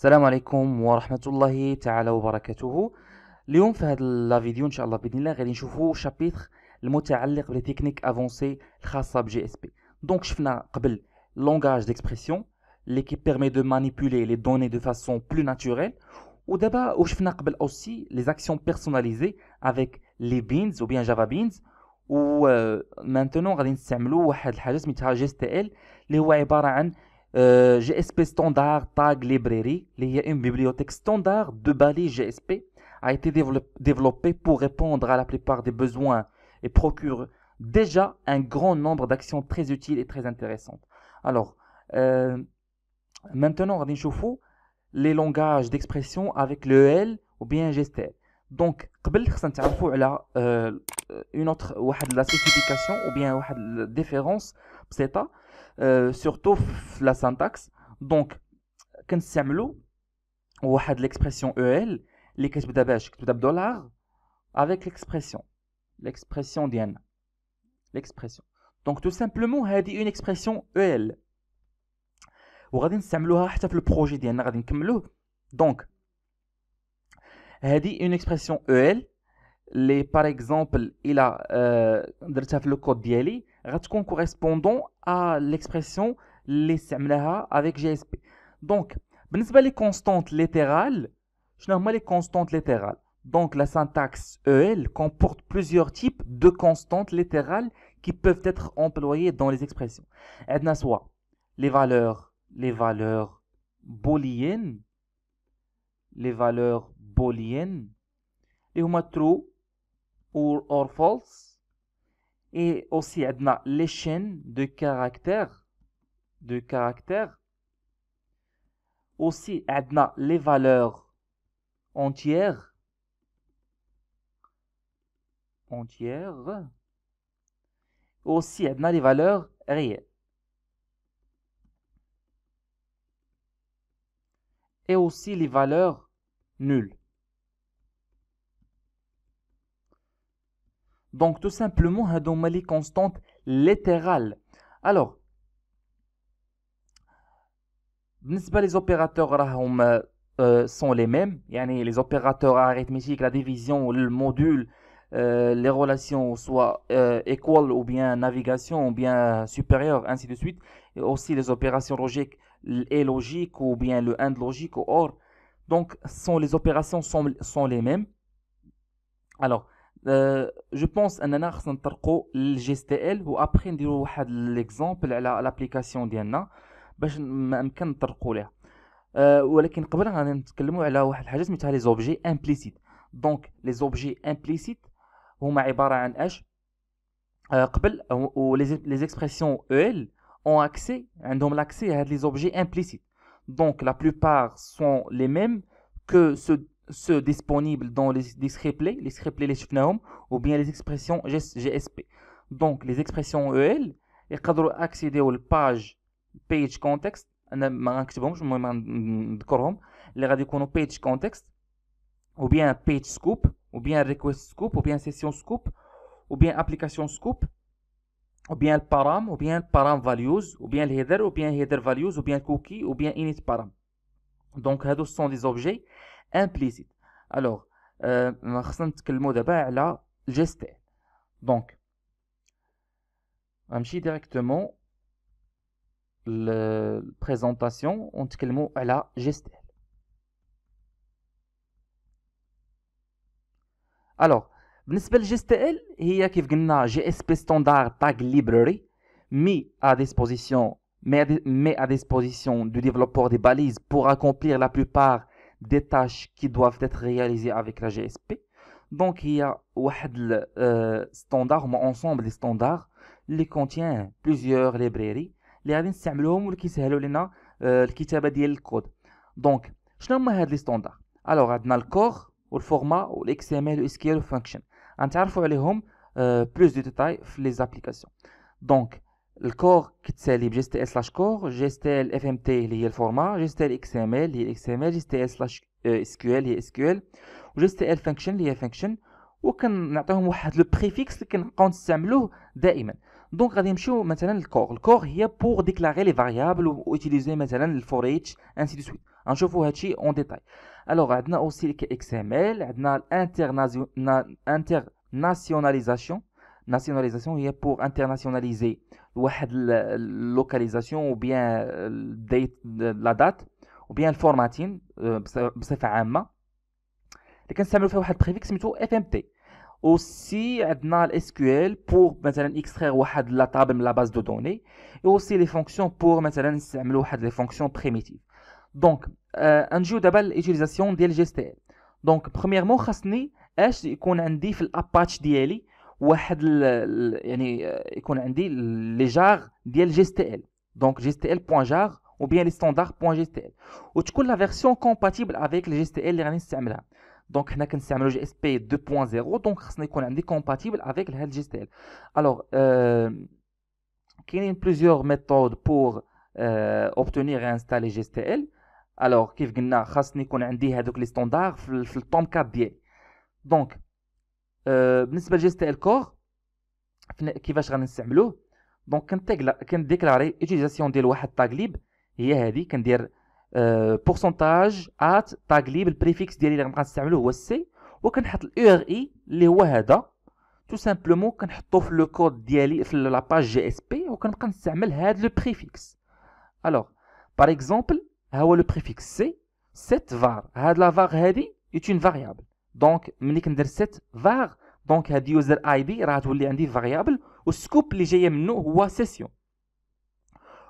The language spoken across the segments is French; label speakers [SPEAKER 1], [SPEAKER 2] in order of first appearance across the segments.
[SPEAKER 1] السلام عليكم ورحمة الله تعالى وبركاته اليوم في هذا الفيديو ان شاء الله باذن الله غادي نشوفو شابيتر المتعلق بلي تكنيك افونسي الخاصه بجي اس بي دونك شفنا قبل لونغاج ديكسبرسيون اللي كي بيرمي دو مانيبولي لي دوني دو فاسون بلو ناتوريل ودابا وشفنا قبل اوسي لي زاكسيون بيرسوناليزي افيك لي بينز او بيان جافا بينز و مانتونون euh, غادي نستعملو واحد الحاجه سميتها جي اس تي ال اللي هو عباره عن Euh, GSP Standard Tag Library Il y a une bibliothèque de Bali GSP a été développée pour répondre à la plupart des besoins et procure déjà un grand nombre d'actions très utiles et très intéressantes. Alors, euh, maintenant, on voir les langages d'expression avec le L ou bien GST. Donc, euh, une autre la spécification ou bien la différence, c'est ça. Euh, surtout la syntaxe. Donc, quand c'est amélo, on a l'expression EL, les cas de dollar, avec l'expression. L'expression d'Yann. L'expression. Donc, tout simplement, on a une expression EL. On a l'expression que c'est le projet d'Yann. Donc, on a dit une expression EL. Les, par exemple, il a euh, le code à correspondant à l'expression les avec avec JSP. Donc, les constantes pas les constantes ليترال شنو هما les constantes littérales Donc la syntaxe EL comporte plusieurs types de constantes littérales qui peuvent être employées dans les expressions. Edna soit les valeurs, les valeurs booléennes, les valeurs booléennes, les true ou or false, et aussi, Edna les chaînes de caractères. De caractères. Aussi, adna les valeurs entières. Entières. Aussi, on les valeurs réelles. Et aussi les valeurs nulles. Donc tout simplement, هذوما hein, les constantes littérales. Alors, les opérateurs euh, sont les mêmes, les opérateurs arithmétiques, la division, le module, euh, les relations soit euh, école ou bien navigation ou bien supérieure, ainsi de suite. Et aussi les opérations logiques et e logiques ou bien le AND logique ou OR. Donc, sont, les opérations sont, sont les mêmes. Alors, euh, je pense un enrichissement de après l'exemple de l'application DNA ben je m'incanter mais les objets implicites donc les objets implicites euh, les expressions EL ont accès ont l'accès à objets implicites donc la plupart sont les mêmes que ceux ceux disponibles dans les scripts les discreplets les shifnahum, ou bien les expressions GSP. Donc, les expressions EL, ils peuvent accéder aux page, page context, انا ما غنكتبهمش المهم نذكرهم اللي page context ou bien page scope ou bien request scope ou bien session scoop ou bien application scoop ou bien le param ou bien le param values ou bien le header ou bien header values ou bien cookie ou bien init param donc ce sont des objets implicite. Alors, on va commencer que le mot de est la gestel. Donc, je directement la présentation, on quel que mot est la gestel. Alors, je me sens que la gestel est GSP standard tag library mis à disposition du développeur des balises pour accomplir la plupart des tâches qui doivent être réalisées avec la GSP. Donc il y a un euh, standard, un ensemble de standards qui contient plusieurs librairies qui vont un utiliser qui nous le à Donc, le code. Donc, quels sont les standards Alors, y a le corps, le format, l'XML, le SQL, le function. On va voir plus de détails sur les applications. Donc, الكور كتسالي بجي اس تي ال سلاش كور جي اس تي ال اف ام تي اللي هي الفورما جي اس تي ال اكس ام ال هي اكس ام ال جي اس تي ال سلاش اس كيو ال هي اس كيو ال وجي اس تي ال فانكشن اللي هي فانكشن وكنعطيهم واحد لو بريفيكس اللي كنبقاو نستعملوه دائما دونك غادي نمشيو مثلا للكور الكور هي بوغ ديكلاري لي فاريابل و اوتيليزي مثلا الفوريتش انسي دو سويت غنشوفو هادشي اون ديتاي الوغ عندنا اوسي اكس ام ال عندنا الانترناسيوناليزاسيون ناسيوناليزاسيون هي بوغ انترناسيوناليزي واحد اللوكاليزاسيون وبيان الديت لا دات وبيان الفورماتين آه، بصفه عامه اللي كنستعملوا فيها واحد بريفيكس سميتو اف ام تي aussi عندنا الاس كيو ال بور مثلا اكستراير واحد لا طابل من لا باز دو دوني او aussi لي فونكسيون بور مثلا نستعملوا واحد لي فونكسيون بريميتيف دونك نجيو دابا للاتيليزاسيون ديال جي اس تي ال دونك بروميرمون خاصني اش يكون عندي في الاباتش ديالي واحد ال يعني يكون عندي لي جار ديال جي اس تي ال دونك جي اس تي ال بوان جار بيان جاغ ou bien les standards ال وتكون لا فيرسيون كومباتيبل compatible avec le GSTL اللي غادي نستعملها دونك حنا كنستعملو جي اس بي 2.0 دونك خصني يكون عندي كومباتيبل avec هاد جي اس تي ال الوغ euh, كاينين بليزيور ميثود بور اوبتونير انستالي جي اس تي ال الوغ كيف قلنا خاصني يكون عندي هادوك لي ستاندار في التوم كات ديالي دونك آه، بالنسبه ال الكور كيفاش غنستعملوه دونك كنديكلاري اوتيليزاسيون ديال واحد تاغليب هي هذه كندير بورسونتاج ات تاغليب البريفيكس ديالي اللي غنستعملو هو السي وكنحط الاو ار اي اللي هو هذا تو سامبلومون كنحطو في لو كود ديالي في لاباج جي اس بي وكنبقى نستعمل هاد لو بريفيكس الوغ باغ اكزومبل ها هو لو بريفيكس سي سيت فار هاد لا فار هادي ايت اون فاريابل دونك ملي كندير سيت فاغ دونك هاد يوزر اي دي راه تولي عندي فاريابل والسكوب اللي جايه منه هو سيسيون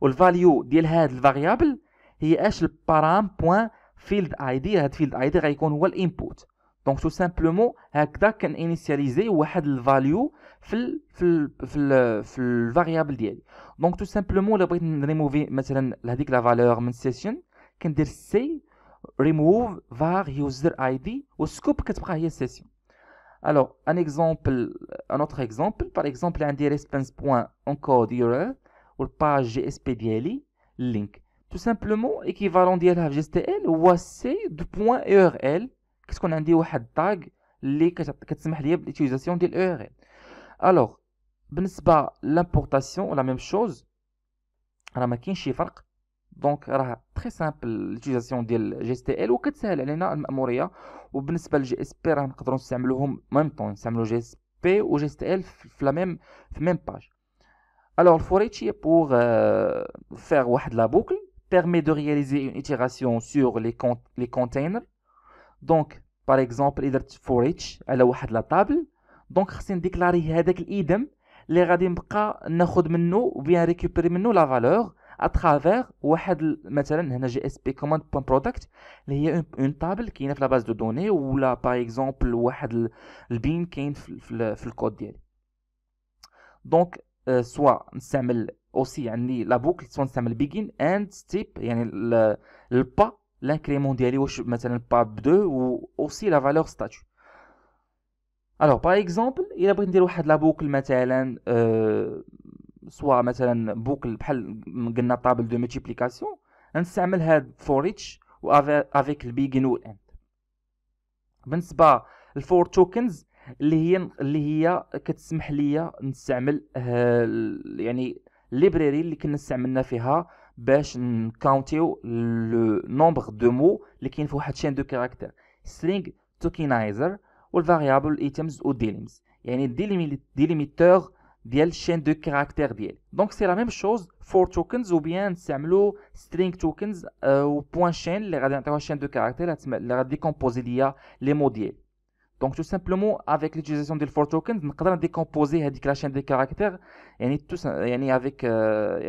[SPEAKER 1] والفاليو ديال هاد الفاريابل هي اش البارام بوان فيلد اي دي هاد فيلد اي دي غيكون هو الانبوت دونك تو سامبلومون هكذا انيسياليزي واحد الفاليو في الـ في الـ في الـ في الفاريابل ديالي دونك تو سامبلومون الا بغيت نريموفي مثلا هذيك لا فالور من سيسيون كندير سي remove var user ID ou scoop كتبقى هي session alors un exemple un autre exemple par exemple عندي encore URL ou page spdli link tout simplement équivalent ديالها في GSTL هو Qu'est-ce qu'on واحد tag au tag les l'utilisation de l'URL. alors l'importation l'importation la même chose la ما كاينش donc, c'est très simple l'utilisation de GSTL et ça nous facilite la mémorisation. Et pour le GSP, on peut l'utiliser en même temps. On peut utiliser GSP et GSTL sur la même page. Alors, le FOREACH est pour euh, faire une boucle permet de réaliser une itération sur les containers. Donc, par exemple, il on va mettre FOREACH sur la table. Donc, on va déclarer cet IDEM qui va nous permettre de récupérer la valeur. اترافير واحد مثلا هنا جي اس بي كوماند بوان برودكت اللي هي اون تابل كاينه في لاباز دو دوني ولا باغ اكزومبل واحد البين كاين في, الكود ديالي دونك سوا euh, نستعمل اوسي عندي لا بوكل سوا نستعمل بيجين اند ستيب يعني البا لانكريمون ديالي واش مثلا با ب2 و اوسي لا فالور ستاتيو الوغ باغ اكزومبل الا بغيت ندير واحد لا بوكل مثلا euh, سوا مثلا بوكل بحال قلنا طابل دو ميتيبليكاسيون نستعمل هاد فور ايتش و افيك البيجين والاند بالنسبه للفور توكنز اللي هي اللي هي كتسمح ليا نستعمل آه، يعني الليبراري اللي كنا استعملنا فيها باش نكاونتيو لو نومبر دو مو اللي كاين في واحد شين دو كاركتر سترينغ توكينايزر والفاريابل ايتمز وديليمز يعني ديليميتور chaîne de caractères. Donc, c'est la même chose, for tokens ou bien C# string tokens euh, ou point chain. Les regardons chaîne de caractères, la décomposer via les modules Donc, tout simplement, avec l'utilisation de for tokens, on peut décomposer la chaîne de caractères et euh,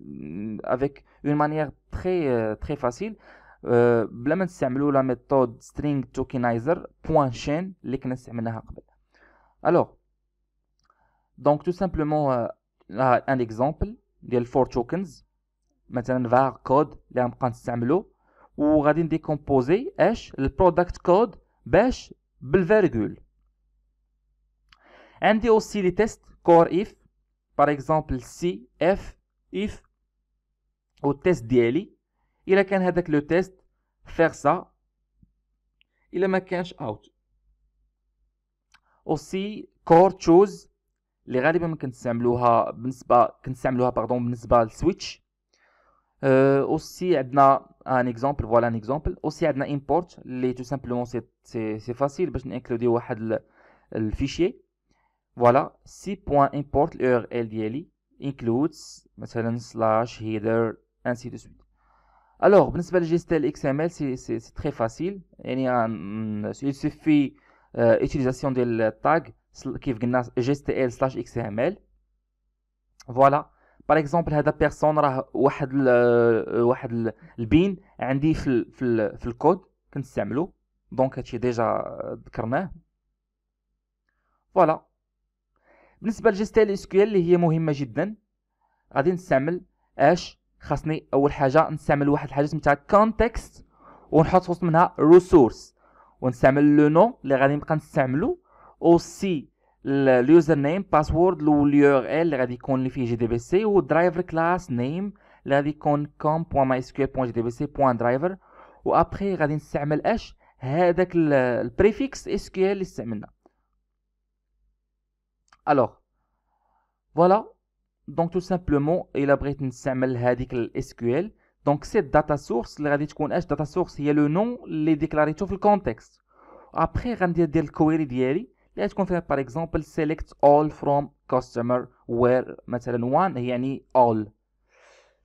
[SPEAKER 1] mm, avec une manière très euh, très facile, blement C# la méthode string tokenizer point chain, les connaissez Alors. Donc, tout simplement, euh, un exemple, il 4 tokens. Maintenant, var code, le amprins de Samlo. Ou, radin décomposé, le product code, bash, bel virgule. the aussi les tests, core if. Par exemple, si, f, if. Au test dli Il a qu'un avec le test, faire ça. Il a ma out. Aussi, core choose. Les gardes même qui on s'embloient pas, pardon, switch. Aussi, adn a un exemple. Voilà un exemple. Aussi, on importe import tout simplement. C'est facile. parce n'incluté au inclus le fichier. Voilà. Six points import leur lvieli includes. Celle slash header ainsi de suite. Alors, par rapport au gestionnaire XML, c'est très facile. Il suffit euh, utilisation des tag كيف قلنا gstl ال سلاش اكس ام ال فوالا باغ اكزومبل هذا بيرسون راه واحد الـ آه، واحد الـ البين عندي في الـ في, الـ في الكود كنستعملو دونك هادشي ديجا ذكرناه فوالا بالنسبه لجيست ال اس كيو اللي هي مهمه جدا غادي نستعمل اش خاصني اول حاجه نستعمل واحد الحاجه سميتها كونتكست ونحط وسط منها ريسورس ونستعمل لو نو اللي غادي نبقى نستعملو aussi le username, le password, le url, le radicole config jdbc ou driver class name, le radicole com point mysql point jdbc point driver ou après le radicole sql hash, hérité que le préfixe sql est semé. Alors voilà donc tout simplement il une sql hash hérité que le sql donc cette data source le radicole hash data source y est le nom les déclarer le contexte après quand il y a des queries directives et je par exemple SELECT ALL FROM customer WHERE one any all.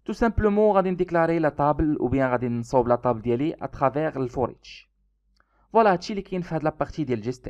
[SPEAKER 1] Tout simplement à déclarer la table ou bien va sauver la table à travers le forage. Voilà ce qui fait la partie de geste.